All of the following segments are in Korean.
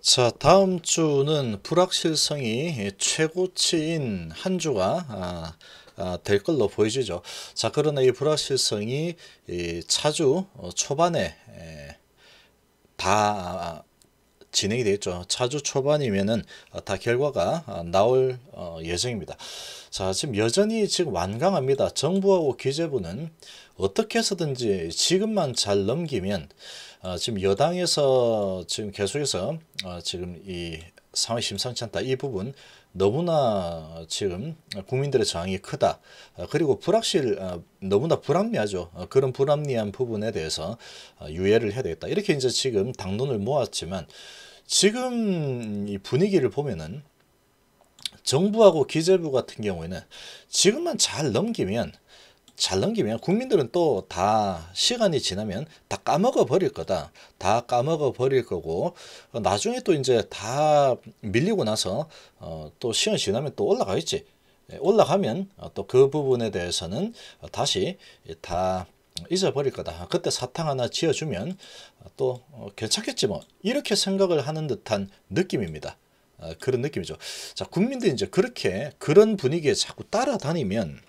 자 다음 주는 불확실성이 최고치인 한 주가 아, 아, 될 걸로 보여지죠. 자 그러나 이 불확실성이 이 차주 어, 초반에 에, 다 진행이 되겠죠. 차주 초반이면은 다 결과가 아, 나올 어, 예정입니다. 자, 지금 여전히 지금 완강합니다. 정부하고 기재부는 어떻게 해서든지 지금만 잘 넘기면 어, 지금 여당에서 지금 계속해서 어, 지금 이 상황이 심상치 않다 이 부분 너무나 지금 국민들의 저항이 크다 어, 그리고 불확실 너무나 불합리하죠 그런 불합리한 부분에 대해서 유예를 해야 되겠다 이렇게 이제 지금 당론을 모았지만 지금 이 분위기를 보면은 정부하고 기재부 같은 경우에는 지금만 잘 넘기면 잘 넘기면 국민들은 또 다 시간이 지나면 다 까먹어 버릴 거다. 다 까먹어 버릴 거고 어, 나중에 또 이제 다 밀리고 나서 어, 또 시간 지나면 또 올라가겠지. 예, 올라가면 또 그 부분에 대해서는 다시 다 잊어버릴 거다. 그때 사탕 하나 지어주면 또 어, 괜찮겠지 뭐 이렇게 생각을 하는 듯한 느낌입니다. 어, 그런 느낌이죠. 자 국민들이 이제 그렇게 그런 분위기에 자꾸 따라다니면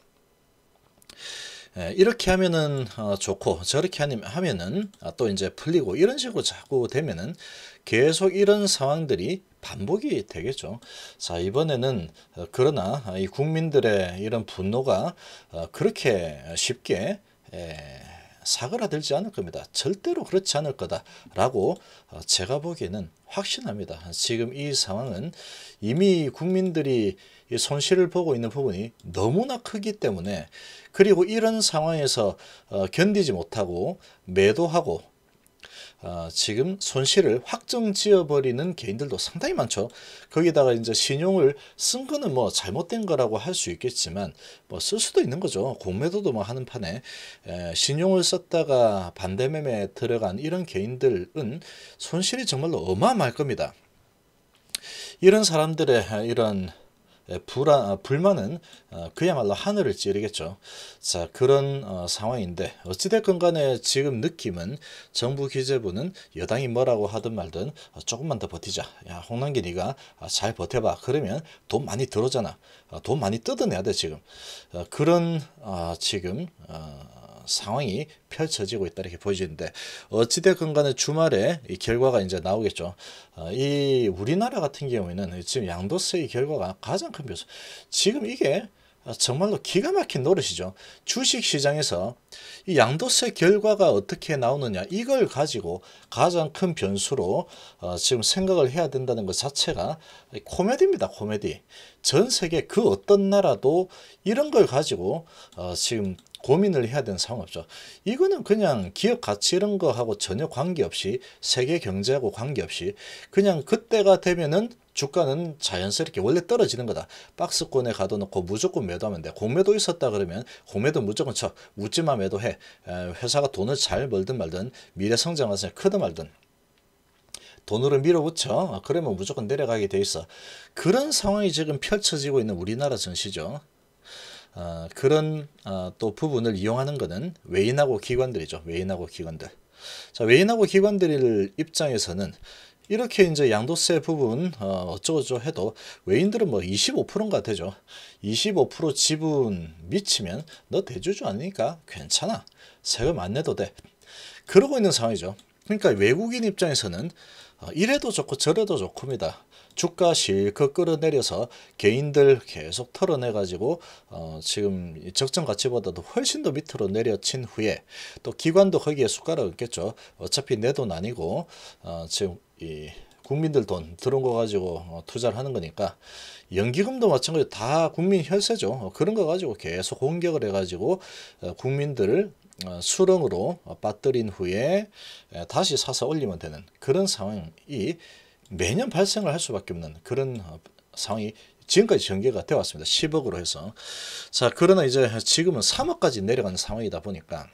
예, 이렇게 하면은 어, 좋고 저렇게 하면은 아, 또 이제 풀리고 이런 식으로 자꾸 되면은 계속 이런 상황들이 반복이 되겠죠. 자 이번에는 어, 그러나 아, 이 국민들의 이런 분노가 어, 그렇게 쉽게 사그라들지 않을 겁니다. 절대로 그렇지 않을 거다라고 제가 보기에는 확신합니다. 지금 이 상황은 이미 국민들이 손실을 보고 있는 부분이 너무나 크기 때문에 그리고 이런 상황에서 어, 견디지 못하고 매도하고 어, 지금 손실을 확정 지어버리는 개인들도 상당히 많죠. 거기다가 이제 신용을 쓴 거는 뭐 잘못된 거라고 할 수 있겠지만 뭐 쓸 수도 있는 거죠. 공매도도 뭐 하는 판에 에, 신용을 썼다가 반대매매에 들어간 이런 개인들은 손실이 정말로 어마어마할 겁니다. 이런 사람들의 이런 예, 불안, 아, 불만은 어, 그야말로 하늘을 찌르겠죠. 자 그런 어, 상황인데 어찌됐건 간에 지금 느낌은 정부 기재부는 여당이 뭐라고 하든 말든 어, 조금만 더 버티자. 야 홍남기 네가 아, 잘 버텨봐. 그러면 돈 많이 들어오잖아. 돈 많이 뜯어내야 돼 지금. 그런 지금 상황이 펼쳐지고 있다 이렇게 보여지는데 어찌됐건 간에 주말에 이 결과가 이제 나오겠죠. 어, 이 우리나라 같은 경우에는 지금 양도세의 결과가 가장 큰 변수. 지금 이게 정말로 기가 막힌 노릇이죠. 주식시장에서 이 양도세 결과가 어떻게 나오느냐 이걸 가지고 가장 큰 변수로 어 지금 생각을 해야 된다는 것 자체가 코미디입니다. 코미디. 전 세계 그 어떤 나라도 이런 걸 가지고 어 지금 고민을 해야 되는 상황 없죠. 이거는 그냥 기업 가치 이런 거하고 전혀 관계없이 세계 경제하고 관계없이 그냥 그때가 되면은 주가는 자연스럽게 원래 떨어지는 거다. 박스권에 가둬놓고 무조건 매도하면 돼. 공매도 있었다 그러면 공매도 무조건 쳐. 웃지마 매도해. 회사가 돈을 잘 벌든 말든 미래 성장 가능성이 크든 말든 돈으로 밀어붙여. 아, 그러면 무조건 내려가게 돼 있어. 그런 상황이 지금 펼쳐지고 있는 우리나라 전시죠 어, 그런 어, 또 부분을 이용하는 것은 외인하고 기관들이죠. 외인하고 기관들. 자, 외인하고 기관들 입장에서는 이렇게 이제 양도세 부분 어, 어쩌고저쩌고 해도 외인들은 뭐 25%인가 되죠. 25% 지분 미치면 너 대주주 아니니까 괜찮아. 세금 안 내도 돼. 그러고 있는 상황이죠. 그러니까 외국인 입장에서는 어, 이래도 좋고 저래도 좋습니다. 주가 실컷 끌어내려서 개인들 계속 털어내가지고 어 지금 적정 가치보다도 훨씬 더 밑으로 내려친 후에 또 기관도 거기에 숟가락 없겠죠. 어차피 내 돈 아니고 어 지금 이 국민들 돈 들어온 거 가지고 어, 투자를 하는 거니까 연기금도 마찬가지로 다 국민 혈세죠. 어, 그런 거 가지고 계속 공격을 해가지고 국민들을 어, 수렁으로 빠뜨린 후에 다시 사서 올리면 되는 그런 상황이 매년 발생을 할 수밖에 없는 그런 어, 상황이 지금까지 전개가 되어 왔습니다. 10억으로 해서. 자, 그러나 이제 지금은 3억까지 내려가는 상황이다 보니까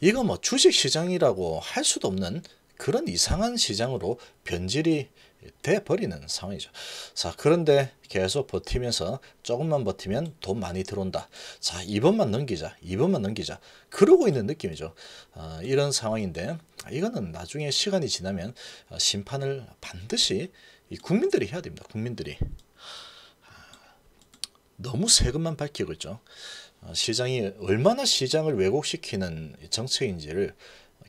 이거 뭐 주식시장이라고 할 수도 없는 그런 이상한 시장으로 변질이 돼버리는 상황이죠. 자 그런데 계속 버티면서 조금만 버티면 돈 많이 들어온다. 자 2번만 넘기자. 2번만 넘기자. 그러고 있는 느낌이죠. 어, 이런 상황인데 이거는 나중에 시간이 지나면 어, 심판을 반드시 국민들이 해야 됩니다. 국민들이. 아, 너무 세금만 밝히고 있죠. 어, 시장이 얼마나 시장을 왜곡시키는 정책인지를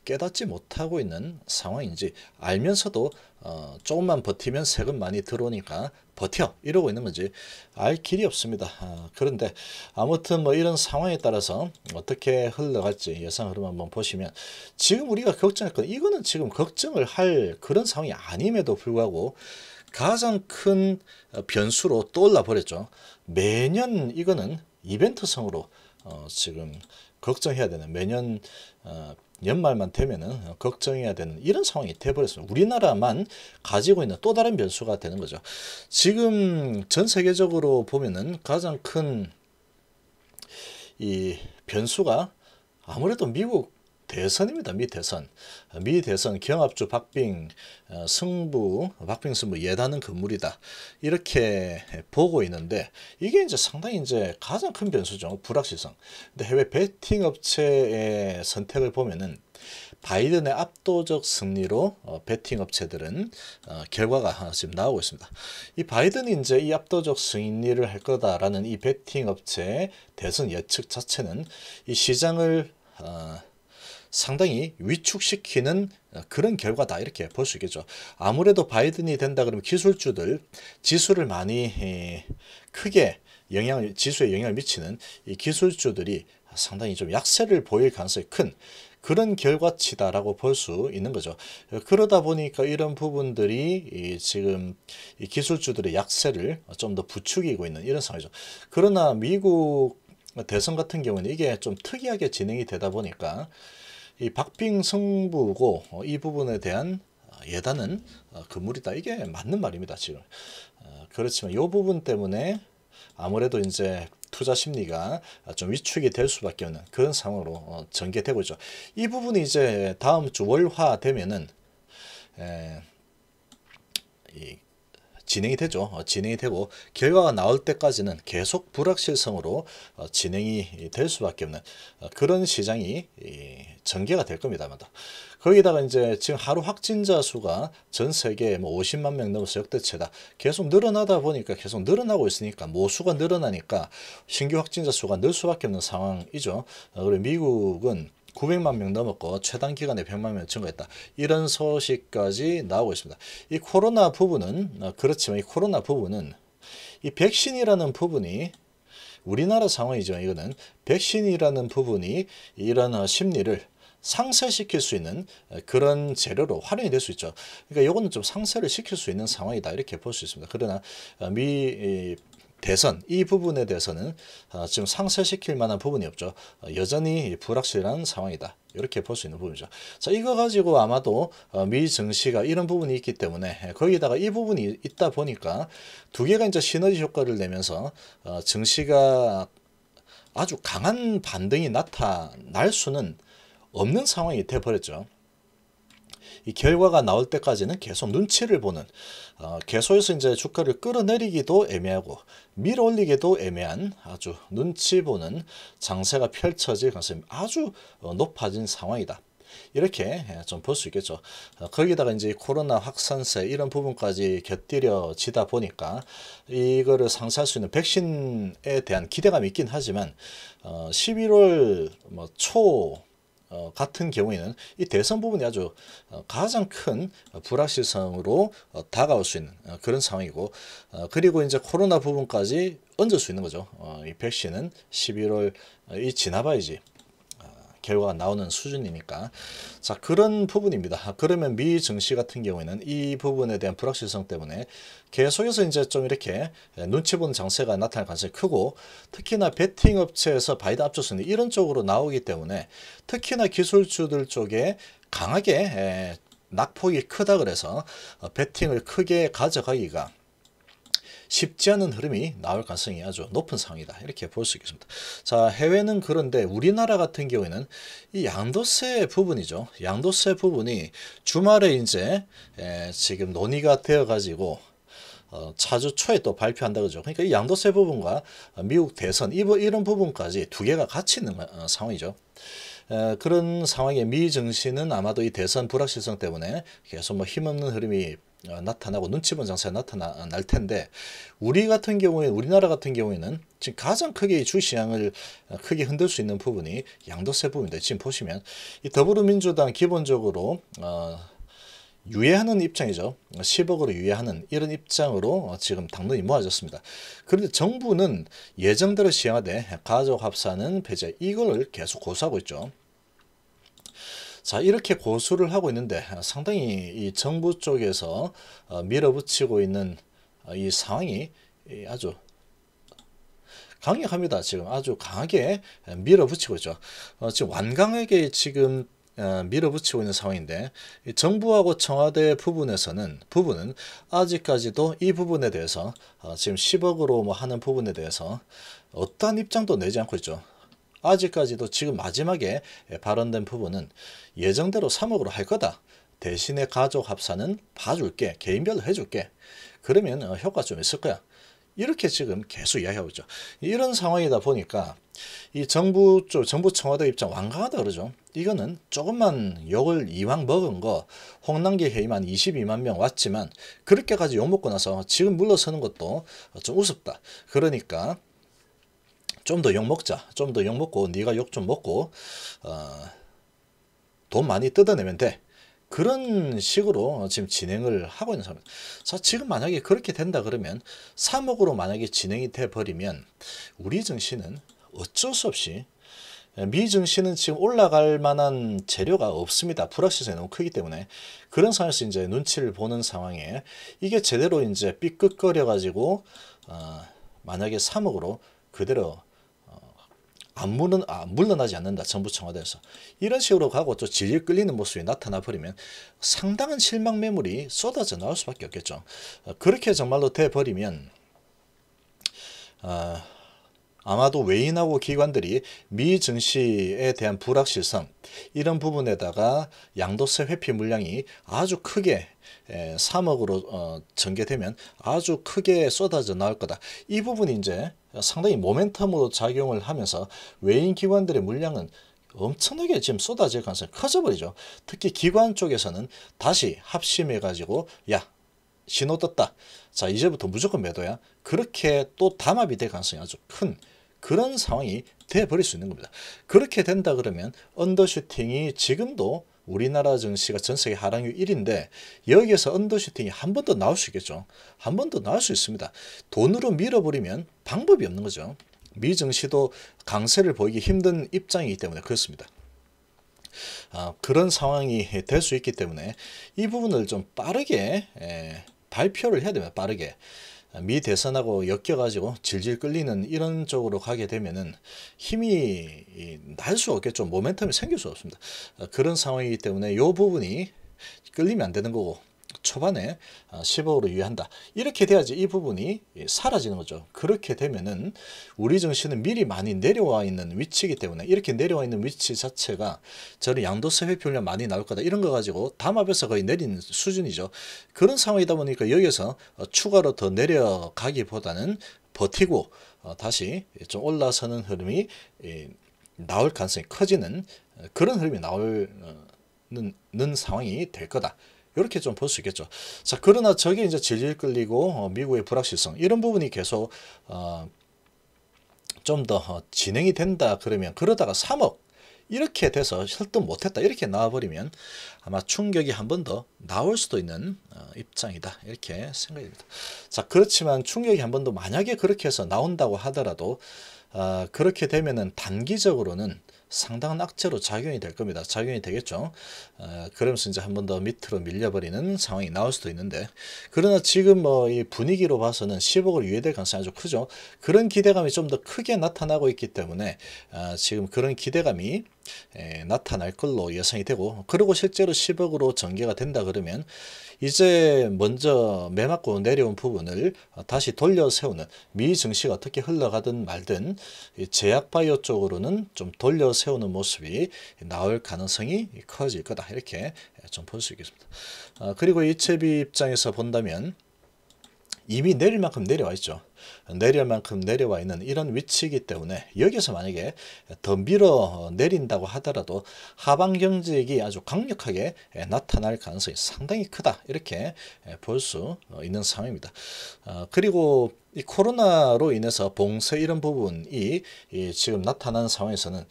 깨닫지 못하고 있는 상황인지 알면서도 어, 조금만 버티면 세금 많이 들어오니까 버텨 이러고 있는 건지 알 길이 없습니다. 아, 그런데 아무튼 뭐 이런 상황에 따라서 어떻게 흘러갈지 예상 흐름 한번 보시면 지금 우리가 걱정할 건 이거는 지금 걱정을 할 그런 상황이 아님에도 불구하고 가장 큰 변수로 떠올라 버렸죠. 매년 이거는 이벤트성으로 어, 지금 걱정해야 되는 매년 어, 연말만 되면은 걱정해야 되는 이런 상황이 돼버렸어요. 우리나라만 가지고 있는 또 다른 변수가 되는 거죠. 지금 전 세계적으로 보면은 가장 큰 이 변수가 아무래도 미국 대선입니다. 미 대선. 미 대선 경합주 박빙 어, 승부, 박빙 승부 예단은 건물이다. 이렇게 보고 있는데 이게 이제 상당히 이제 가장 큰 변수죠. 불확실성. 근데 해외 베팅 업체의 선택을 보면은 바이든의 압도적 승리로 어, 베팅 업체들은 어, 결과가 지금 나오고 있습니다. 이 바이든이 이제 이 압도적 승리를 할 거다라는 이 베팅 업체의 대선 예측 자체는 이 시장을 어, 상당히 위축시키는 어, 그런 결과다 이렇게 볼 수 있겠죠. 아무래도 바이든이 된다 그러면 기술주들 지수를 많이 크게 영향을 지수에 영향을 미치는 이 기술주들이 상당히 좀 약세를 보일 가능성이 큰 그런 결과치다라고 볼 수 있는 거죠. 그러다 보니까 이런 부분들이 이 지금 이 기술주들의 약세를 좀 더 부추기고 있는 이런 상황이죠. 그러나 미국 대선 같은 경우는 이게 좀 특이하게 진행이 되다 보니까 이 박빙 승부고 어, 이 부분에 대한 어, 예단은 어, 그물이다. 이게 맞는 말입니다. 지금 그렇지만 이 부분 때문에 아무래도 이제 투자 심리가 좀 위축이 될 수밖에 없는 그런 상황으로 전개되고 있죠. 이 부분이 이제 다음 주 월화 되면은 에, 이 진행이 되죠. 어, 진행이 되고 결과가 나올 때까지는 계속 불확실성으로 어, 진행이 될 수밖에 없는 어, 그런 시장이 전개가 될 겁니다. 거기다가 이제 지금 하루 확진자 수가 전 세계에 뭐 50만 명 넘어서 역대체다. 계속 늘어나다 보니까 계속 늘어나고 있으니까 모수가 늘어나니까 신규 확진자 수가 늘 수밖에 없는 상황이죠. 그리고 미국은 900만 명 넘었고 최단 기간에 100만 명 증가했다. 이런 소식까지 나오고 있습니다. 이 코로나 부분은 어, 그렇지만 이 코로나 부분은 이 백신이라는 부분이 우리나라 상황이죠. 이거는 백신이라는 부분이 이런 어, 심리를 상쇄시킬 수 있는 어, 그런 재료로 활용이 될 수 있죠. 그러니까 이거는 좀 상쇄를 시킬 수 있는 상황이다 이렇게 볼 수 있습니다. 그러나 미 대선 이 부분에 대해서는 어, 지금 상쇄시킬 만한 부분이 없죠. 어, 여전히 불확실한 상황이다. 이렇게 볼 수 있는 부분이죠. 자, 이거 가지고 아마도 어, 미 증시가 이런 부분이 있기 때문에 예, 거기다가 이 부분이 있다 보니까 두 개가 이제 시너지 효과를 내면서 증시가 아주 강한 반등이 나타날 수는 없는 상황이 돼버렸죠. 이 결과가 나올 때까지는 계속 눈치를 보는 어, 계속해서 이제 주가를 끌어내리기도 애매하고 밀어올리기도 애매한 아주 눈치 보는 장세가 펼쳐질 가능성이 아주 어, 높아진 상황이다. 이렇게 예, 좀볼 수 있겠죠. 어, 거기다가 이제 코로나 확산세 이런 부분까지 곁들여지다 보니까 이거를 상쇄할 수 있는 백신에 대한 기대감이 있긴 하지만 11월 어, 뭐 초 어, 같은 경우에는 이 대선 부분이 아주 어, 가장 큰 불확실성으로 어, 다가올 수 있는 어, 그런 상황이고 어, 그리고 이제 코로나 부분까지 얹을 수 있는 거죠. 어, 이 백신은 11월 어, 이 지나봐야지 결과가 나오는 수준이니까 자 그런 부분입니다. 그러면 미 증시 같은 경우에는 이 부분에 대한 불확실성 때문에 계속해서 이제 좀 이렇게 눈치 보는 장세가 나타날 가능성이 크고 특히나 베팅 업체에서 바이든 압조수는 이런 쪽으로 나오기 때문에 특히나 기술주들 쪽에 강하게 예, 낙폭이 크다 그래서 어, 베팅을 크게 가져가기가 쉽지 않은 흐름이 나올 가능성이 아주 높은 상황이다. 이렇게 볼 수 있겠습니다. 자, 해외는 그런데 우리나라 같은 경우에는 이 양도세 부분이죠. 양도세 부분이 주말에 이제 에, 지금 논의가 되어 가지고 어, 차주 초에 또 발표한다 그죠. 그러니까 이 양도세 부분과 미국 대선 이런 부분까지 두 개가 같이 있는 어, 상황이죠. 에, 그런 상황에 미 증시는 아마도 이 대선 불확실성 때문에 계속 뭐 힘없는 흐름이 어, 나타나고 눈치 본장사가 나타날 어, 텐데 우리 같은 경우에 우리나라 같은 경우에는 지금 가장 크게 주시향을 어, 크게 흔들 수 있는 부분이 양도세 부분인데 지금 보시면 이 더불어민주당 기본적으로 어, 유예하는 입장이죠. 10억으로 유예하는 이런 입장으로 지금 당론이 모아졌습니다. 그런데 정부는 예정대로 시행하되 가족 합산은 배제 이걸 계속 고수하고 있죠. 자 이렇게 고수를 하고 있는데 상당히 이 정부 쪽에서 어, 밀어붙이고 있는 어, 이 상황이 아주 강력합니다. 지금 아주 강하게 밀어붙이고 있죠. 어, 지금 완강하게 지금 어, 밀어붙이고 있는 상황인데 정부하고 청와대 부분에서는 부분은 아직까지도 이 부분에 대해서 어, 지금 10억으로 뭐 하는 부분에 대해서 어떠한 입장도 내지 않고 있죠. 아직까지도 지금 마지막에 발언된 부분은 예정대로 3억으로 할 거다. 대신에 가족 합산은 봐줄게. 개인별로 해줄게. 그러면 어, 효과 좀 있을 거야. 이렇게 지금 계속 이야기하고 있죠. 이런 상황이다 보니까 이 정부 쪽 정부 청와대 입장 완강하다 그러죠. 이거는 조금만 욕을 이왕 먹은 거 홍남기 회의만 22만 명 왔지만 그렇게까지 욕 먹고 나서 지금 물러서는 것도 좀 우습다. 그러니까 좀더욕 먹자. 좀 더 욕 먹고 네가 욕 좀 먹고 어, 돈 많이 뜯어내면 돼. 그런 식으로 지금 진행을 하고 있는 상황 자, 지금 만약에 그렇게 된다 그러면 3억으로 만약에 진행이 돼 버리면 우리 증시는 어쩔 수 없이 예, 미 증시는 지금 올라갈 만한 재료가 없습니다. 불확실성이 너무 크기 때문에 그런 상황에서 이제 눈치를 보는 상황에 이게 제대로 이제 삐끗거려 가지고 어, 만약에 3억으로 그대로 안, 물론, 안 아, 물러나지 않는다. 정부 청와대에서. 이런 식으로 가고 또 질질 끌리는 모습이 나타나 버리면 상당한 실망 매물이 쏟아져 나올 수밖에 없겠죠. 어, 그렇게 정말로 돼버리면 어, 아마도 외인하고 기관들이 미 증시에 대한 불확실성 이런 부분에다가 양도세 회피 물량이 아주 크게 3억으로 어, 전개되면 아주 크게 쏟아져 나올 거다. 이 부분이 이제 상당히 모멘텀으로 작용을 하면서 외인 기관들의 물량은 엄청나게 지금 쏟아질 가능성이 커져버리죠. 특히 기관 쪽에서는 다시 합심해가지고 야 신호 떴다. 자 이제부터 무조건 매도야. 그렇게 또 담합이 될 가능성이 아주 큰 그런 상황이 돼버릴 수 있는 겁니다. 그렇게 된다 그러면 언더슈팅이 지금도 우리나라 증시가 전 세계 하락률 1인데 여기에서 언더슈팅이 한 번 더 나올 수 있겠죠. 한 번 더 나올 수 있습니다. 돈으로 밀어버리면 방법이 없는 거죠. 미 증시도 강세를 보이기 힘든 입장이기 때문에 그렇습니다. 아, 그런 상황이 될 수 있기 때문에 이 부분을 좀 빠르게 에, 발표를 해야 됩니다. 빠르게. 미 대선하고 엮여가지고 질질 끌리는 이런 쪽으로 가게 되면은 힘이 날 수 없겠죠. 모멘텀이 생길 수 없습니다. 어, 그런 상황이기 때문에 이 부분이 끌리면 안 되는 거고 초반에 15로 아, 유예한다 이렇게 돼야지 이 부분이 사라지는 거죠. 그렇게 되면은 우리 정신은 미리 많이 내려와 있는 위치이기 때문에 이렇게 내려와 있는 위치 자체가 저는 양도세 회피율량 많이 나올 거다. 이런 거 가지고 담합에서 거의 내린 수준이죠. 그런 상황이다 보니까 여기서 에 어, 추가로 더 내려가기보다는 버티고 어, 다시 좀 올라서는 흐름이 예, 나올 가능성이 커지는 어, 그런 흐름이 나올 는, 는 상황이 될 거다. 이렇게 좀 볼 수 있겠죠. 자, 그러나 저게 이제 질질 끌리고 어, 미국의 불확실성 이런 부분이 계속 어, 좀더 어, 진행이 된다 그러면 그러다가 3억 이렇게 돼서 설득 못했다 이렇게 나와버리면 아마 충격이 한 번 더 나올 수도 있는 어, 입장이다 이렇게 생각됩니다. 자 그렇지만 충격이 한 번 더 만약에 그렇게 해서 나온다고 하더라도 어, 그렇게 되면은 단기적으로는 상당한 악재로 작용이 될 겁니다. 작용이 되겠죠. 어, 그러면서 이제 한 번 더 밑으로 밀려버리는 상황이 나올 수도 있는데 그러나 지금 뭐 이 분위기로 봐서는 10억을 유예될 가능성이 아주 크죠. 그런 기대감이 좀 더 크게 나타나고 있기 때문에 어, 지금 그런 기대감이 에, 나타날 걸로 예상이 되고 그리고 실제로 10억으로 전개가 된다 그러면 이제 먼저 매맞고 내려온 부분을 다시 돌려 세우는 미 증시가 어떻게 흘러가든 말든 제약바이오 쪽으로는 좀 돌려 세우는 모습이 나올 가능성이 커질 거다 이렇게 좀 볼 수 있겠습니다. 아, 그리고 이채비 입장에서 본다면 이미 내릴 만큼 내려와 있죠. 내릴 만큼 내려와 있는 이런 위치이기 때문에 여기서 만약에 더 밀어 내린다고 하더라도 하방 경직이 아주 강력하게 나타날 가능성이 상당히 크다 이렇게 볼 수 있는 상황입니다. 어, 그리고 이 코로나로 인해서 봉쇄 이런 부분이 지금 나타난 상황에서는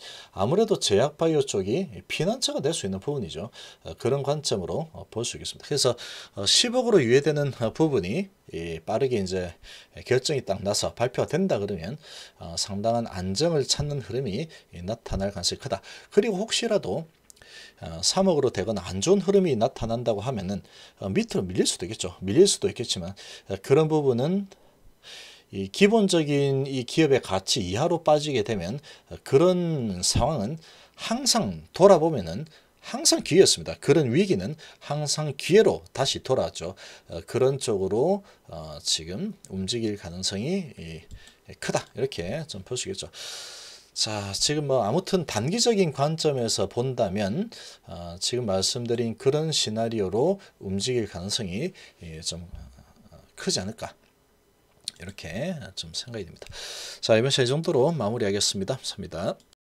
아무래도 제약바이오 쪽이 피난처가 될 수 있는 부분이죠. 어, 그런 관점으로 볼 수 있겠습니다. 그래서 10억으로 어, 유예되는 부분이 빠르게 이제 결정이 딱 나서 발표된다 그러면 어, 상당한 안정을 찾는 흐름이 나타날 가능성이 크다. 그리고 혹시라도 어, 3억으로 되거나 안 좋은 흐름이 나타난다고 하면은 어, 밑으로 밀릴 수도 있겠죠. 밀릴 수도 있겠지만 어, 그런 부분은 이 기본적인 이 기업의 가치 이하로 빠지게 되면 어, 그런 상황은 항상 돌아보면은 항상 기회였습니다. 그런 위기는 항상 기회로 다시 돌아왔죠. 어, 그런 쪽으로 어, 지금 움직일 가능성이 이, 크다 이렇게 좀 보시겠죠. 자 지금 뭐 아무튼 단기적인 관점에서 본다면 어, 지금 말씀드린 그런 시나리오로 움직일 가능성이 예, 좀 어, 크지 않을까 이렇게 좀 생각이 됩니다. 자 이번 시간 이 정도로 마무리하겠습니다. 감사합니다.